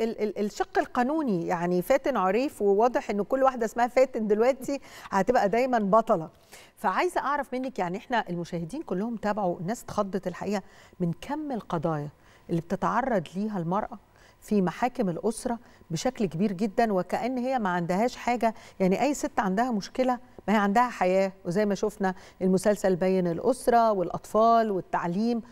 الشق القانوني يعني فاتن عريف وواضح ان كل واحده اسمها فاتن دلوقتي هتبقى دايما بطله فعايزه اعرف منك يعني احنا المشاهدين كلهم تابعوا الناس اتخضت الحقيقه من كم القضايا اللي بتتعرض ليها المراه في محاكم الاسره بشكل كبير جدا وكان هي ما عندهاش حاجه يعني اي ست عندها مشكله ما هي عندها حياه وزي ما شفنا المسلسل بين الاسره والاطفال والتعليم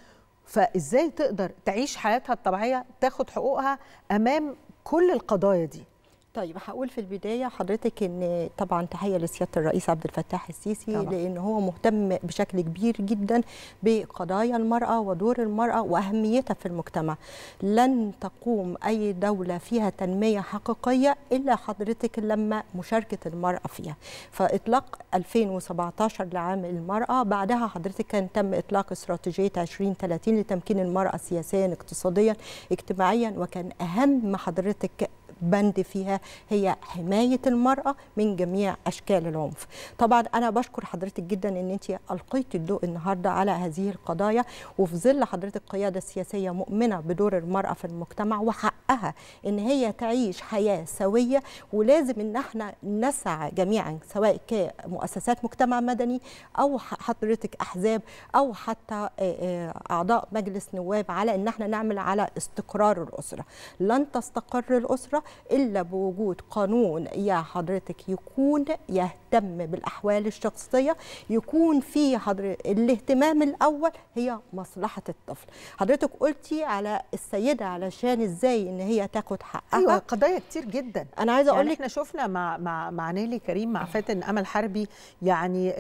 فازاي تقدر تعيش حياتها الطبيعيه تاخد حقوقها امام كل القضايا دي طيب هقول في البدايه حضرتك ان طبعا تحيه لسياده الرئيس عبد الفتاح السيسي طبعا. لان هو مهتم بشكل كبير جدا بقضايا المراه ودور المراه واهميتها في المجتمع لن تقوم اي دوله فيها تنميه حقيقيه الا حضرتك لما مشاركه المراه فيها فاطلاق 2017 لعام المراه بعدها حضرتك كان تم اطلاق استراتيجيه 2030 لتمكين المراه سياسيا اقتصاديا اجتماعيا وكان اهم حضرتك بند فيها هي حماية المرأة من جميع أشكال العنف طبعا أنا بشكر حضرتك جدا أن أنت ألقيت الضوء النهاردة على هذه القضايا وفي ظل حضرتك قيادة سياسية مؤمنة بدور المرأة في المجتمع وحقها أن هي تعيش حياة سوية ولازم أن احنا نسعى جميعا سواء كمؤسسات مجتمع مدني أو حضرتك أحزاب أو حتى آه، آه، أعضاء مجلس نواب على أن احنا نعمل على استقرار الأسرة لن تستقر الأسرة إلا بوجود قانون يا حضرتك يكون يهتم بالأحوال الشخصية يكون في حضر... الاهتمام الأول هي مصلحة الطفل حضرتك قلتي على السيدة علشان إزاي إن هي تاخد حقها أيوة قضايا كتير جدا أنا عايزة أقول يعني إحنا شفنا مع مع مع نيلي كريم مع فاتن أمل حربي يعني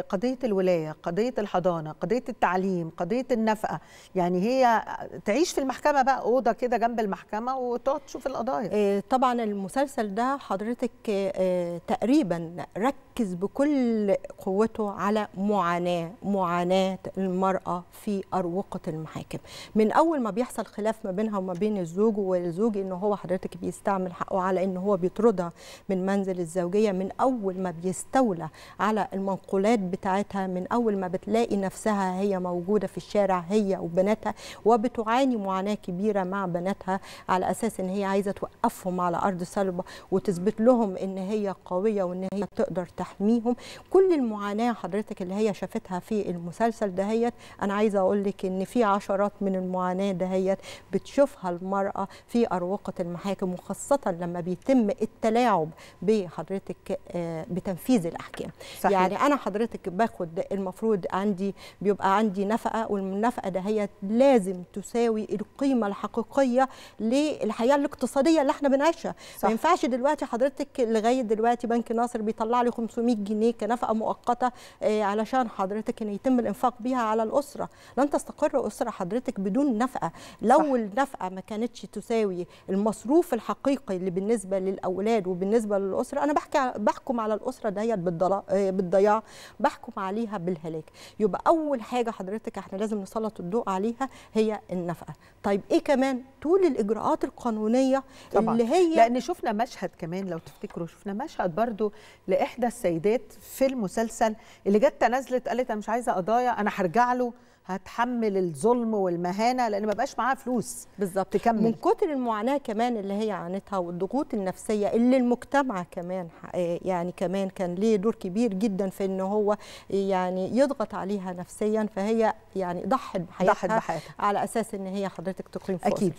قضية الولاية قضية الحضانة قضية التعليم قضية النفقة يعني هي تعيش في المحكمة بقى أوضة كده جنب المحكمة وتقعد تشوف القضايا طبعا المسلسل ده حضرتك آه، تقريبا ركز يركز بكل قوته على معاناه معاناه المراه في اروقه المحاكم من اول ما بيحصل خلاف ما بينها وما بين الزوج والزوج ان هو حضرتك بيستعمل حقه على ان هو بيطردها من منزل الزوجيه من اول ما بيستولى على المنقولات بتاعتها من اول ما بتلاقي نفسها هي موجوده في الشارع هي وبناتها وبتعاني معاناه كبيره مع بناتها على اساس ان هي عايزه توقفهم على ارض صلبه وتثبت لهم ان هي قويه وان هي تقدر تحقق تحميهم كل المعاناه حضرتك اللي هي شافتها في المسلسل دهيت انا عايزه اقول لك ان في عشرات من المعاناه دهيت بتشوفها المراه في اروقه المحاكم وخاصه لما بيتم التلاعب بحضرتك آه، بتنفيذ الاحكام صحيح. يعني انا حضرتك باخد المفروض عندي بيبقى عندي نفقه والنفقه دهيت لازم تساوي القيمه الحقيقيه للحياه الاقتصاديه اللي احنا بنعيشها ما ينفعش دلوقتي حضرتك لغايه دلوقتي بنك ناصر بيطلع لي 500 500 جنيه كنفقه مؤقته آه، علشان حضرتك ان يتم الانفاق بيها على الاسره لن تستقر اسره حضرتك بدون نفقه لو صح. النفقه ما كانتش تساوي المصروف الحقيقي اللي بالنسبه للاولاد وبالنسبه للاسره انا بحكي بحكم على الاسره ديت آه، بالضياع بحكم عليها بالهلاك يبقى اول حاجه حضرتك احنا لازم نسلط الضوء عليها هي النفقه طيب ايه كمان طول الاجراءات القانونيه طبعا. اللي هي لان شفنا مشهد كمان لو تفتكروا شفنا مشهد برضو لاحدى الس السيدات في المسلسل اللي جت تنازلت قالت انا مش عايزه قضايا انا هرجع له هتحمل الظلم والمهانه لان ما بقاش معاها فلوس بالظبط تكمل من كتر المعاناه كمان اللي هي عانتها والضغوط النفسيه اللي المجتمع كمان آه، يعني كمان كان ليه دور كبير جدا في ان هو يعني يضغط عليها نفسيا فهي يعني ضحت بحياتها, ضحت بحياتها على اساس ان هي حضرتك تقيم فوق اكيد